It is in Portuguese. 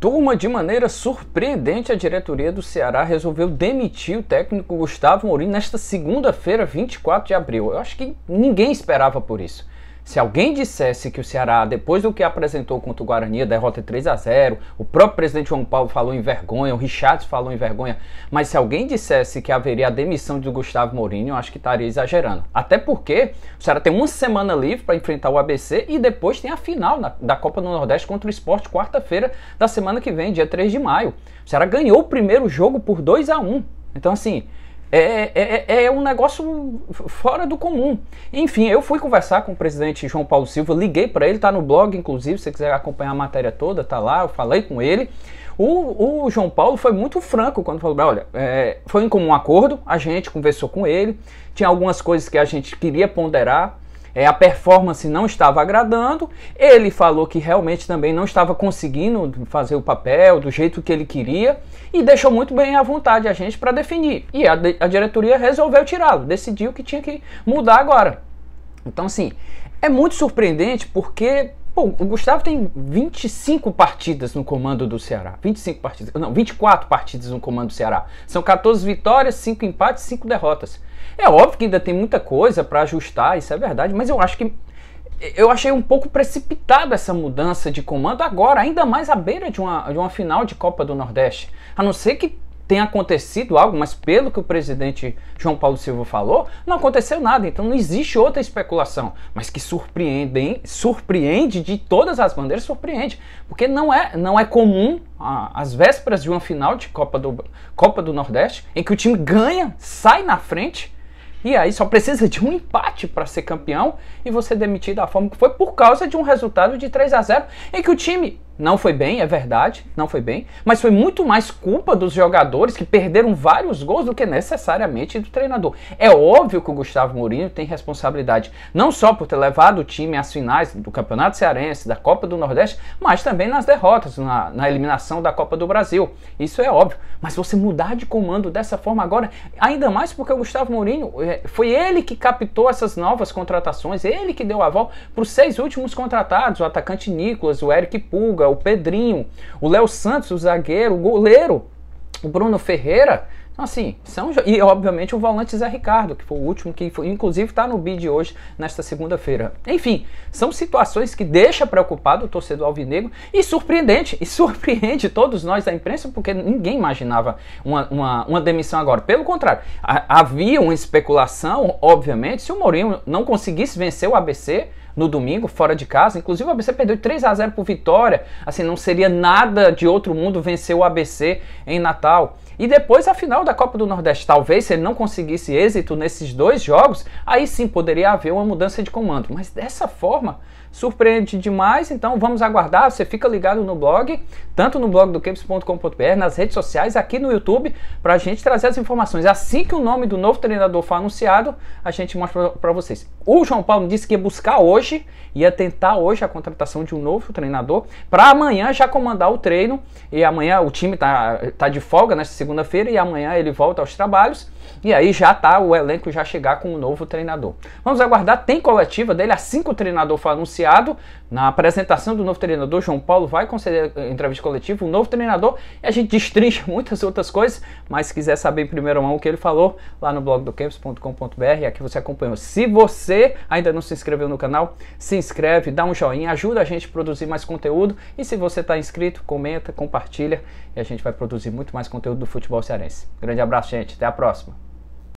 Turma, de maneira surpreendente, a diretoria do Ceará resolveu demitir o técnico Gustavo Mourinho nesta segunda-feira, 24 de abril. Eu acho que ninguém esperava por isso. Se alguém dissesse que o Ceará, depois do que apresentou contra o Guarani, a derrota 3 é a 0 o próprio presidente João Paulo falou em vergonha, o Richard falou em vergonha, mas se alguém dissesse que haveria a demissão de Gustavo Mourinho, eu acho que estaria exagerando. Até porque o Ceará tem uma semana livre para enfrentar o ABC e depois tem a final na, da Copa do Nordeste contra o Esporte, quarta-feira da semana que vem, dia 3 de maio. O Ceará ganhou o primeiro jogo por 2 a 1 Então, assim, é é, é, é, é, um negócio fora do comum. Enfim, eu fui conversar com o presidente João Paulo Silva, liguei para ele, tá no blog, inclusive, se você quiser acompanhar a matéria toda, tá lá, eu falei com ele. O, o João Paulo foi muito franco quando falou: olha, é, foi em comum acordo, a gente conversou com ele, tinha algumas coisas que a gente queria ponderar, é, a performance não estava agradando. Ele falou que realmente também não estava conseguindo fazer o papel do jeito que ele queria e deixou muito bem à vontade a gente para definir. E a, a diretoria resolveu tirá-lo, decidiu que tinha que mudar agora. Então, assim, é muito surpreendente porque o Gustavo tem 25 partidas no comando do Ceará. 25 partidas, não, 24 partidas no comando do Ceará. São 14 vitórias, 5 empates, 5 derrotas. É óbvio que ainda tem muita coisa para ajustar, isso é verdade, mas eu acho que eu achei um pouco precipitada essa mudança de comando agora, ainda mais à beira de uma, de uma final de Copa do Nordeste. A não ser que tenha acontecido algo, mas pelo que o presidente João Paulo Silva falou, não aconteceu nada, então não existe outra especulação. Mas que surpreende, hein? surpreende de todas as bandeiras, surpreende, porque não é, não é comum as vésperas de uma final de Copa do, Copa do Nordeste, em que o time ganha, sai na frente e aí só precisa de um empate para ser campeão e você demitir da forma que foi por causa de um resultado de 3 a 0 em que o time não foi bem, é verdade, não foi bem, mas foi muito mais culpa dos jogadores que perderam vários gols do que necessariamente do treinador. É óbvio que o Gustavo Mourinho tem responsabilidade, não só por ter levado o time às finais do Campeonato Cearense, da Copa do Nordeste, mas também nas derrotas, na, na eliminação da Copa do Brasil. Isso é óbvio, mas você mudar de comando dessa forma agora, ainda mais porque o Gustavo Mourinho eh, foi ele que captou essas novas contratações, ele que deu aval para os seis últimos contratados: o atacante Nicolas, o Eric Pulga o Pedrinho, o Léo Santos, o zagueiro, o goleiro, o Bruno Ferreira. Então, assim, são e obviamente o volante Zé Ricardo, que foi o último que foi, inclusive está no bid hoje nesta segunda-feira. Enfim, são situações que deixa preocupado o torcedor alvinegro e surpreendente, e surpreende todos nós da imprensa, porque ninguém imaginava uma, uma, uma demissão agora. Pelo contrário, a, havia uma especulação, obviamente, se o Mourinho não conseguisse vencer o ABC, no domingo, fora de casa. Inclusive, o ABC perdeu 3 a 0 por vitória. Assim, não seria nada de outro mundo vencer o ABC em Natal. E depois a final da Copa do Nordeste. Talvez se ele não conseguisse êxito nesses dois jogos, aí sim poderia haver uma mudança de comando. Mas dessa forma, surpreende demais, então vamos aguardar. Você fica ligado no blog, tanto no blog do capes.com.br, nas redes sociais, aqui no YouTube, para a gente trazer as informações. Assim que o nome do novo treinador for anunciado, a gente mostra para vocês. O João Paulo disse que ia buscar hoje, ia tentar hoje a contratação de um novo treinador, para amanhã já comandar o treino. E amanhã o time tá, tá de folga nesta segunda-feira e amanhã ele volta aos trabalhos. E aí já tá o elenco já chegar com o um novo treinador. Vamos aguardar, tem coletiva dele, assim que o treinador foi anunciado, na apresentação do novo treinador, João Paulo vai conceder eh, entrevista coletiva, o um novo treinador, e a gente destrincha muitas outras coisas, mas se quiser saber em primeira mão o que ele falou, lá no blog do campus.com.br, aqui você acompanhou. Se você ainda não se inscreveu no canal, se inscreve, dá um joinha, ajuda a gente a produzir mais conteúdo, e se você está inscrito, comenta, compartilha, e a gente vai produzir muito mais conteúdo do futebol cearense. Grande abraço, gente, até a próxima!